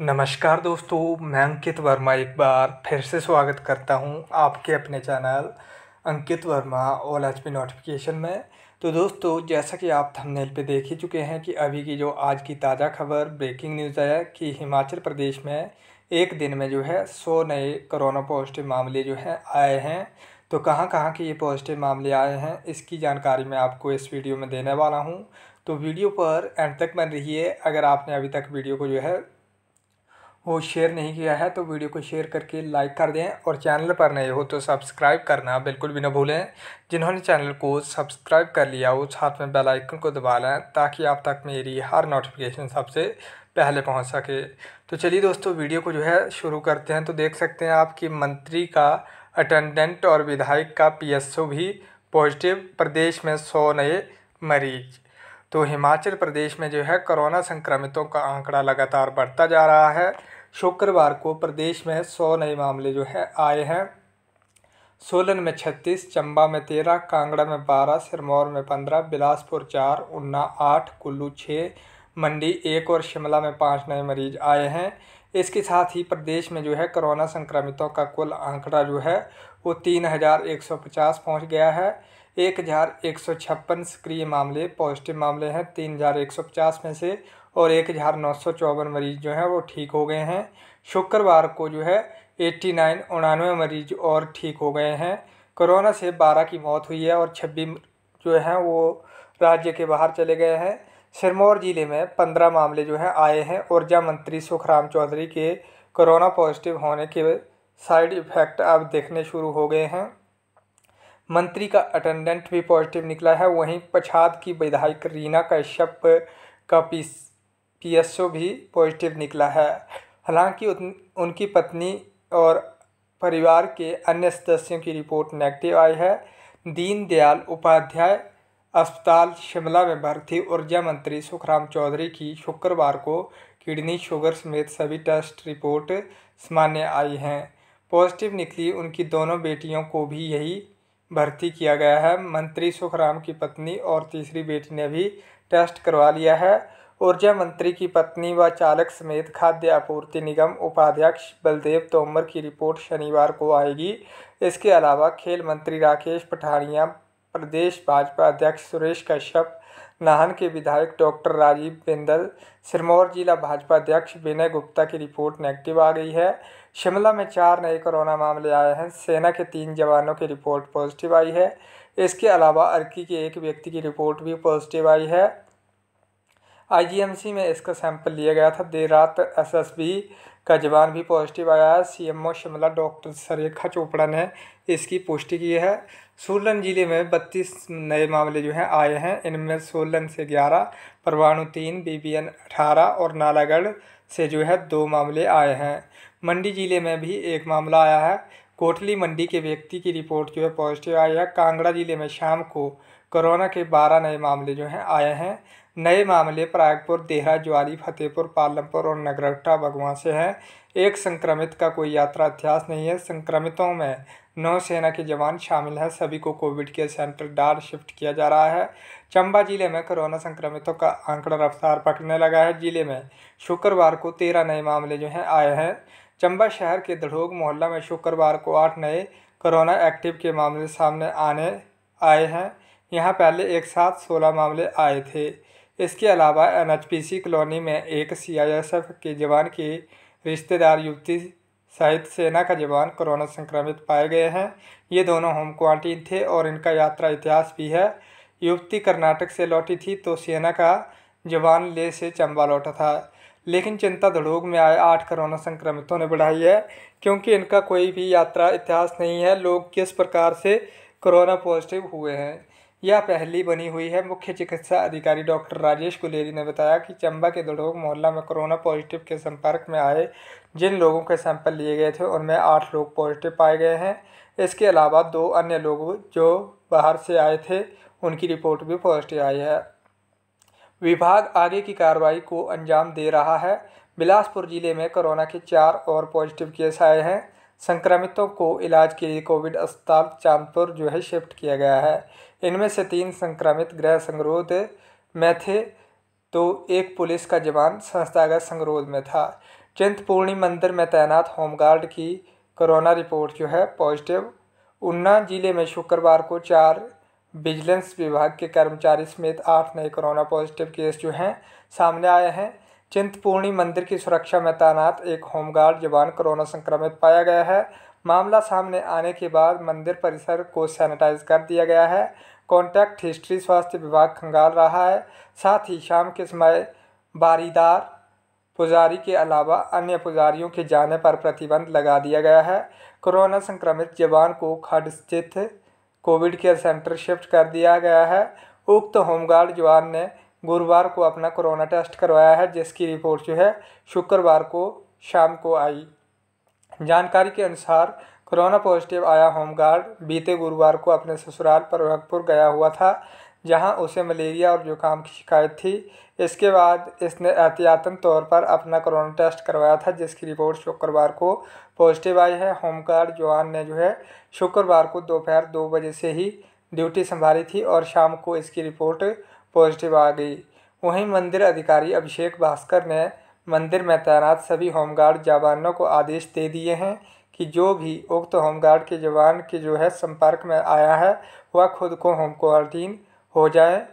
नमस्कार दोस्तों मैं अंकित वर्मा एक बार फिर से स्वागत करता हूं आपके अपने channel Ankit Verma all H P notification में तो दोस्तों जैसा कि आप थंबनेल पे देख ही चुके हैं कि अभी की जो आज की ताज़ा खबर ब्रेकिंग न्यूज़ आया कि हिमाचल प्रदेश में एक दिन में जो है सौ नए कोरोना पॉजिटिव मामले जो हैं आए हैं तो कहाँ कहाँ के ये पॉजिटिव मामले आए हैं इसकी जानकारी मैं आपको इस वीडियो में देने वाला हूँ तो वीडियो पर एंड तक बन रही है अगर आपने अभी तक वीडियो को जो है वो शेयर नहीं किया है तो वीडियो को शेयर करके लाइक कर दें और चैनल पर नए हो तो सब्सक्राइब करना बिल्कुल भी ना भूलें जिन्होंने चैनल को सब्सक्राइब कर लिया वो साथ में बेल आइकन को दबा लें ताकि आप तक मेरी हर नोटिफिकेशन सबसे पहले पहुंच सके तो चलिए दोस्तों वीडियो को जो है शुरू करते हैं तो देख सकते हैं आपकी मंत्री का अटेंडेंट और विधायक का पी भी पॉजिटिव प्रदेश में सौ नए मरीज तो हिमाचल प्रदेश में जो है कोरोना संक्रमितों का आंकड़ा लगातार बढ़ता जा रहा है शुक्रवार को प्रदेश में सौ नए मामले जो है आए हैं सोलन में छत्तीस चंबा में तेरह कांगड़ा में बारह सिरमौर में पंद्रह बिलासपुर चार उन्ना आठ कुल्लू छः मंडी एक और शिमला में पाँच नए मरीज आए हैं इसके साथ ही प्रदेश में जो है कोरोना संक्रमितों का कुल आंकड़ा जो है वो तीन हज़ार एक सौ पचास पहुँच गया है एक हज़ार एक सौ छप्पन सक्रिय मामले पॉजिटिव मामले हैं तीन हज़ार एक सौ पचास में से और एक हज़ार नौ सौ चौवन मरीज़ जो हैं वो ठीक हो गए हैं शुक्रवार को जो है एट्टी नाइन उनानवे मरीज और ठीक हो गए हैं कोरोना से बारह की मौत हुई है और छब्बीस जो हैं वो राज्य के बाहर चले गए हैं सिरमौर ज़िले में पंद्रह मामले जो हैं आए हैं ऊर्जा मंत्री सुखराम चौधरी के कोरोना पॉजिटिव होने के साइड इफ़ेक्ट अब देखने शुरू हो गए हैं मंत्री का अटेंडेंट भी पॉजिटिव निकला है वहीं पछाद की विधायक रीना कश्यप का पी पीएसओ भी पॉजिटिव निकला है हालांकि उन, उनकी पत्नी और परिवार के अन्य सदस्यों की रिपोर्ट नेगेटिव आई है दीनदयाल उपाध्याय अस्पताल शिमला में भर्ती ऊर्जा मंत्री सुखराम चौधरी की शुक्रवार को किडनी शुगर समेत सभी टेस्ट रिपोर्ट सामान्य आई हैं पॉजिटिव निकली उनकी दोनों बेटियों को भी यही भर्ती किया गया है मंत्री सुखराम की पत्नी और तीसरी बेटी ने भी टेस्ट करवा लिया है ऊर्जा मंत्री की पत्नी व चालक समेत खाद्य आपूर्ति निगम उपाध्यक्ष बलदेव तोमर की रिपोर्ट शनिवार को आएगी इसके अलावा खेल मंत्री राकेश पठानिया प्रदेश भाजपा अध्यक्ष सुरेश कश्यप नाहन के विधायक डॉक्टर राजीव बिंदल सिरमौर जिला भाजपा अध्यक्ष विनय गुप्ता की रिपोर्ट नेगेटिव आ गई है शिमला में चार नए कोरोना मामले आए हैं सेना के तीन जवानों की रिपोर्ट पॉजिटिव आई है इसके अलावा अर्की के एक व्यक्ति की रिपोर्ट भी पॉजिटिव आई है आईजीएमसी में इसका सैंपल लिया गया था देर रात एसएसबी का जवान भी पॉजिटिव आया है सीएमओ शिमला डॉक्टर सरेखा चोपड़ा ने इसकी पुष्टि की है सोलन जिले में बत्तीस नए मामले जो हैं आए हैं इनमें सोलन से ग्यारह परवाणु तीन बीबीएन अठारह और नालागढ़ से जो है दो मामले आए हैं मंडी जिले में भी एक मामला आया है कोटली मंडी के व्यक्ति की रिपोर्ट जो है पॉजिटिव आई है कांगड़ा जिले में शाम को कोरोना के बारह नए मामले जो हैं आए हैं नए मामले प्रयागपुर देहरा ज्वाली फतेहपुर पालमपुर और नगरट्टा भगवान से हैं एक संक्रमित का कोई यात्रा इतिहास नहीं है संक्रमितों में नौसेना के जवान शामिल हैं सभी को कोविड केयर सेंटर डाल शिफ्ट किया जा रहा है चंबा जिले में कोरोना संक्रमितों का आंकड़ा रफ्तार पकड़ने लगा है जिले में शुक्रवार को तेरह नए मामले जो हैं आए हैं चंबा शहर के दड़ोग मोहल्ला में शुक्रवार को आठ नए कोरोना एक्टिव के मामले सामने आने आए हैं यहाँ पहले एक साथ सोलह मामले आए थे इसके अलावा एनएचपीसी कॉलोनी में एक सीआईएसएफ के जवान की रिश्तेदार युवती सहित सेना का जवान कोरोना संक्रमित पाए गए हैं ये दोनों होम क्वारंटीन थे और इनका यात्रा इतिहास भी है युवती कर्नाटक से लौटी थी तो सेना का जवान ले से चंबा लौटा था लेकिन चिंता धड़ोग में आए आठ कोरोना संक्रमितों ने बढ़ाई है क्योंकि इनका कोई भी यात्रा इतिहास नहीं है लोग किस प्रकार से कोरोना पॉजिटिव हुए हैं यह पहली बनी हुई है मुख्य चिकित्सा अधिकारी डॉक्टर राजेश गुलेरी ने बताया कि चंबा के दड़ोग मोहल्ला में कोरोना पॉजिटिव के संपर्क में आए जिन लोगों के सैंपल लिए गए थे उनमें आठ लोग पॉजिटिव पाए गए हैं इसके अलावा दो अन्य लोग जो बाहर से आए थे उनकी रिपोर्ट भी पॉजिटिव आई है विभाग आगे की कार्रवाई को अंजाम दे रहा है बिलासपुर जिले में कोरोना के चार और पॉजिटिव केस आए हैं संक्रमितों को इलाज के लिए कोविड अस्पताल चांदपुर जो है शिफ्ट किया गया है इनमें से तीन संक्रमित गृह संगरोध में थे तो एक पुलिस का जवान संस्थागत संगरोध में था चिंतपूर्णी मंदिर में तैनात होमगार्ड की कोरोना रिपोर्ट जो है पॉजिटिव ऊना जिले में शुक्रवार को चार विजिलेंस विभाग के कर्मचारी समेत आठ नए कोरोना पॉजिटिव केस जो हैं सामने आए हैं चिंतपूर्णी मंदिर की सुरक्षा में तैनात एक होमगार्ड जवान कोरोना संक्रमित पाया गया है मामला सामने आने के बाद मंदिर परिसर को सैनिटाइज कर दिया गया है कॉन्टैक्ट हिस्ट्री स्वास्थ्य विभाग खंगाल रहा है साथ ही शाम के समय बारीदार पुजारी के अलावा अन्य पुजारियों के जाने पर प्रतिबंध लगा दिया गया है कोरोना संक्रमित जवान को खड स्थित कोविड केयर सेंटर शिफ्ट कर दिया गया है उक्त होमगार्ड जवान ने गुरुवार को अपना कोरोना टेस्ट करवाया है जिसकी रिपोर्ट जो है शुक्रवार को शाम को आई जानकारी के अनुसार कोरोना पॉजिटिव आया होमगार्ड बीते गुरुवार को अपने ससुराल पर गया हुआ था जहां उसे मलेरिया और ज़ुकाम की शिकायत थी इसके बाद इसने एहतियातन तौर पर अपना कोरोना टेस्ट करवाया था जिसकी रिपोर्ट शुक्रवार को पॉजिटिव आई है होम गार्ड जवान ने जो है शुक्रवार को दोपहर दो, दो बजे से ही ड्यूटी संभाली थी और शाम को इसकी रिपोर्ट पॉजिटिव आ गई वहीं मंदिर अधिकारी अभिषेक भास्कर ने मंदिर में तैनात सभी होमगार्ड जवानों को आदेश दे दिए हैं कि जो भी उक्त होमगार्ड के जवान के जो है संपर्क में आया है वह खुद को होम क्वारंटीन हो जाए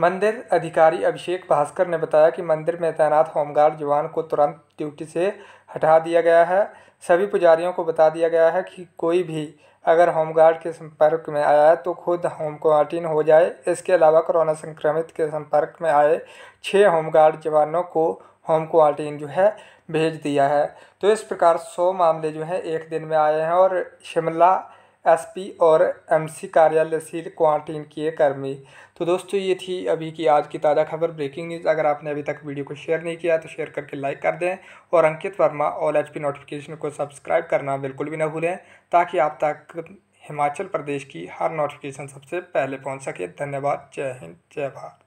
मंदिर अधिकारी अभिषेक भास्कर ने बताया कि मंदिर में तैनात होमगार्ड जवान को तुरंत ड्यूटी से हटा दिया गया है सभी पुजारियों को बता दिया गया है कि कोई भी अगर होमगार्ड के संपर्क में आया है तो खुद होम क्वारंटीन हो जाए इसके अलावा कोरोना संक्रमित के संपर्क में आए छः होमगार्ड जवानों को होम क्वारंटीन जो है भेज दिया है तो इस प्रकार सौ मामले जो हैं एक दिन में आए हैं और शिमला एसपी और एमसी कार्यालय सील क्वारंटीन किए कर्मी तो दोस्तों ये थी अभी की आज की ताज़ा खबर ब्रेकिंग न्यूज़ अगर आपने अभी तक वीडियो को शेयर नहीं किया तो शेयर करके लाइक कर दें और Ankit Verma all H notification को सब्सक्राइब करना बिल्कुल भी ना भूलें ताकि आप तक हिमाचल प्रदेश की हर नोटिफिकेशन सबसे पहले पहुँच सके धन्यवाद जय हिंद जय भारत